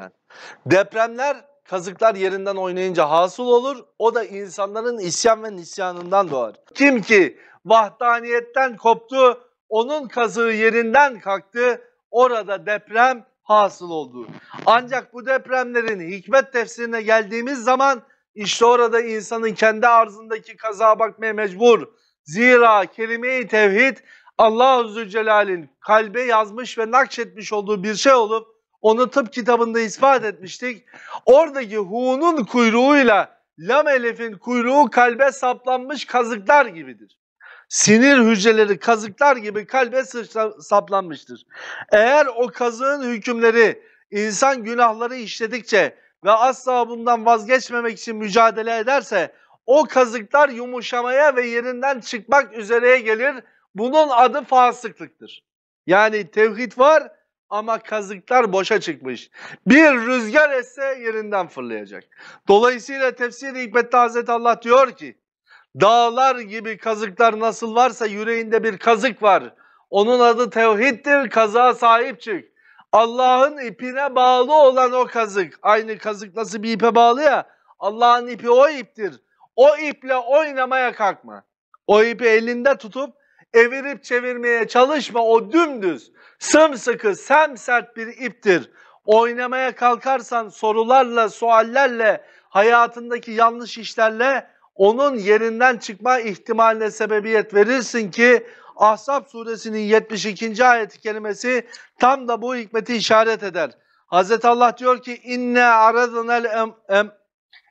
depremler. Depremler kazıklar yerinden oynayınca hasıl olur. O da insanların isyan ve nisyanından doğar. Kim ki vahdaniyetten koptu, onun kazığı yerinden kalktı, orada deprem hasıl oldu. Ancak bu depremlerin hikmet tefsirine geldiğimiz zaman işte orada insanın kendi arzındaki kazağa bakmaya mecbur. Zira kelime-i tevhid Allah-u Zülcelal'in kalbe yazmış ve nakşetmiş olduğu bir şey olup onu tıp kitabında ispat etmiştik. Oradaki hu'nun kuyruğuyla lam elefin kuyruğu kalbe saplanmış kazıklar gibidir. Sinir hücreleri kazıklar gibi kalbe saplanmıştır. Eğer o kazığın hükümleri insan günahları işledikçe ve asla bundan vazgeçmemek için mücadele ederse o kazıklar yumuşamaya ve yerinden çıkmak üzereye gelir. Bunun adı fasıklıktır. Yani tevhid var ama kazıklar boşa çıkmış. Bir rüzgar esse yerinden fırlayacak. Dolayısıyla tefsir-i hikmette Hazreti Allah diyor ki, dağlar gibi kazıklar nasıl varsa yüreğinde bir kazık var. Onun adı tevhiddir, Kaza sahip çık. Allah'ın ipine bağlı olan o kazık, aynı kazık nasıl bir ipe bağlı ya, Allah'ın ipi o iptir. O iple oynamaya kalkma. O ipi elinde tutup evirip çevirmeye çalışma o dümdüz, sımsıkı, semsert bir iptir. Oynamaya kalkarsan sorularla, suallerle, hayatındaki yanlış işlerle onun yerinden çıkma ihtimaline sebebiyet verirsin ki Ahzab suresinin 72. ayet-i kerimesi tam da bu hikmeti işaret eder. Hazreti Allah diyor ki inna aradnal em, em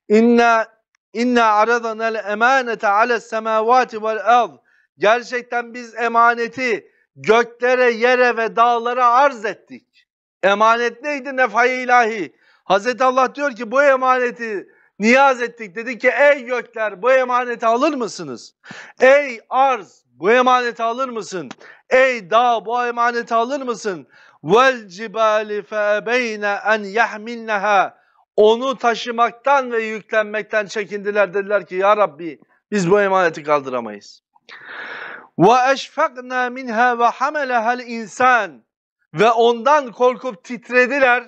inna inna aradnal emanete ales semavati vel ard Gerçekten biz emaneti göklere, yere ve dağlara arz ettik. Emanet neydi? Nefay ilahi. Hazreti Allah diyor ki bu emaneti niyaz ettik. Dedi ki ey gökler bu emaneti alır mısınız? Ey arz bu emaneti alır mısın? Ey dağ bu emaneti alır mısın? Vel cibali febeyne en yahmilneha. Onu taşımaktan ve yüklenmekten çekindiler. Dediler ki ya Rabbi biz bu emaneti kaldıramayız. Ve eşfakna minha ve hamalahal insan ve ondan korkup titrediler.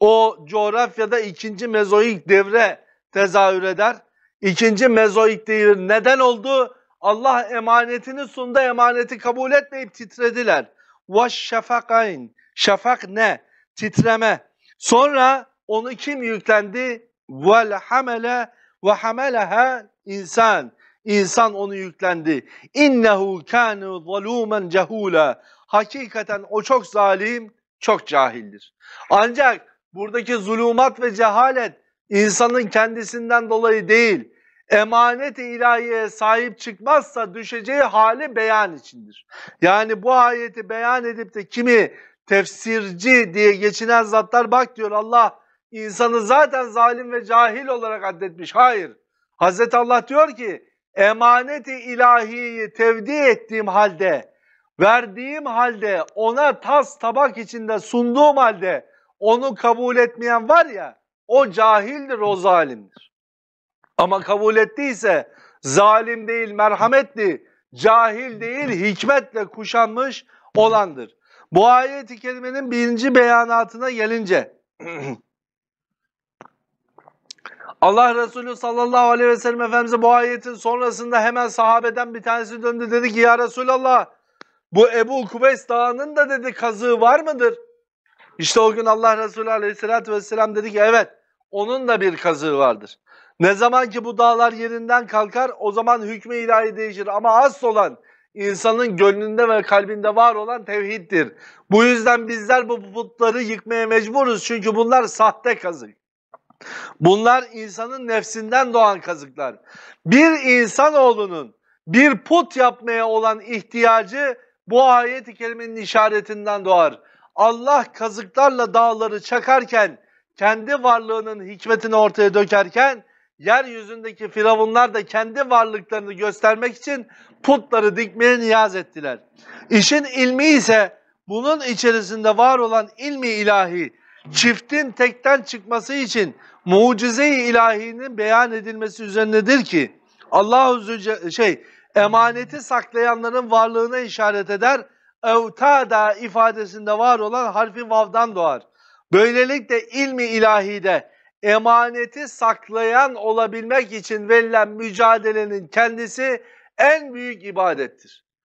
O coğrafyada ikinci mezoik devre tezahür eder. İkinci mezoik devir neden oldu? Allah emanetini sundu, emaneti kabul etmeyip titrediler. Ve şefakayn. Şefak ne? Titreme. Sonra onu kim yüklendi? Vel hamele ve hameleha insan. İnsan onu yüklendi. İnnehu kâne zalûmen cehûlâ. Hakikaten o çok zalim, çok cahildir. Ancak buradaki zulümat ve cehalet insanın kendisinden dolayı değil, emanet-i ilahiye sahip çıkmazsa düşeceği hali beyan içindir. Yani bu ayeti beyan edip de kimi tefsirci diye geçinen zatlar bak diyor Allah insanı zaten zalim ve cahil olarak addetmiş. Hayır. Hazreti Allah diyor ki emaneti ilahiyi tevdi ettiğim halde, verdiğim halde, ona tas tabak içinde sunduğum halde onu kabul etmeyen var ya, o cahildir, o zalimdir. Ama kabul ettiyse zalim değil, merhametli, cahil değil, hikmetle kuşanmış olandır. Bu ayet-i kerimenin birinci beyanatına gelince Allah Resulü sallallahu aleyhi ve sellem Efendimiz'e bu ayetin sonrasında hemen sahabeden bir tanesi döndü dedi ki ya Resulallah bu Ebu Kubeys dağının da dedi kazığı var mıdır? İşte o gün Allah Resulü aleyhissalatü vesselam dedi ki evet onun da bir kazığı vardır. Ne zaman ki bu dağlar yerinden kalkar o zaman hükmü ilahi değişir ama asıl olan insanın gönlünde ve kalbinde var olan tevhiddir. Bu yüzden bizler bu putları yıkmaya mecburuz çünkü bunlar sahte kazık. Bunlar insanın nefsinden doğan kazıklar. Bir insanoğlunun bir put yapmaya olan ihtiyacı bu ayet-i kerimenin işaretinden doğar. Allah kazıklarla dağları çakarken, kendi varlığının hikmetini ortaya dökerken, yeryüzündeki firavunlar da kendi varlıklarını göstermek için putları dikmeye niyaz ettiler. İşin ilmi ise bunun içerisinde var olan ilmi ilahi, çiftin tekten çıkması için mucize-i ilahinin beyan edilmesi üzerinedir ki Allah Zülce şey emaneti saklayanların varlığına işaret eder. Evtada ifadesinde var olan harfi vav'dan doğar. Böylelikle ilmi ilahide emaneti saklayan olabilmek için verilen mücadelenin kendisi en büyük ibadettir.